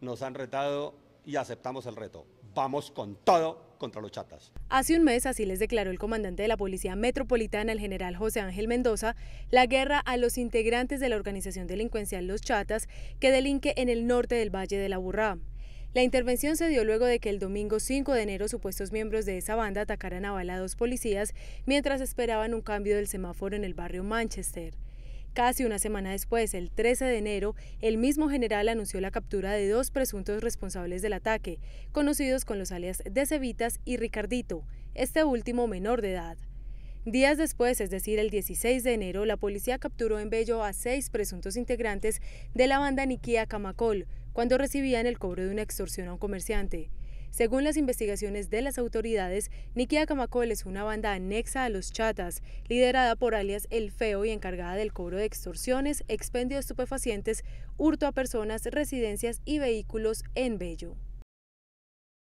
nos han retado y aceptamos el reto. Vamos con todo contra los chatas. Hace un mes, así les declaró el comandante de la Policía Metropolitana, el general José Ángel Mendoza, la guerra a los integrantes de la organización delincuencial Los Chatas, que delinque en el norte del Valle de la Burrá. La intervención se dio luego de que el domingo 5 de enero supuestos miembros de esa banda atacaran a bala a dos policías mientras esperaban un cambio del semáforo en el barrio Manchester. Casi una semana después, el 13 de enero, el mismo general anunció la captura de dos presuntos responsables del ataque, conocidos con los alias Decevitas y Ricardito, este último menor de edad. Días después, es decir, el 16 de enero, la policía capturó en Bello a seis presuntos integrantes de la banda Niquía Camacol, cuando recibían el cobro de una extorsión a un comerciante. Según las investigaciones de las autoridades, Nikia Camacol es una banda anexa a los Chatas, liderada por alias El Feo y encargada del cobro de extorsiones, expendio de estupefacientes, hurto a personas, residencias y vehículos en Bello.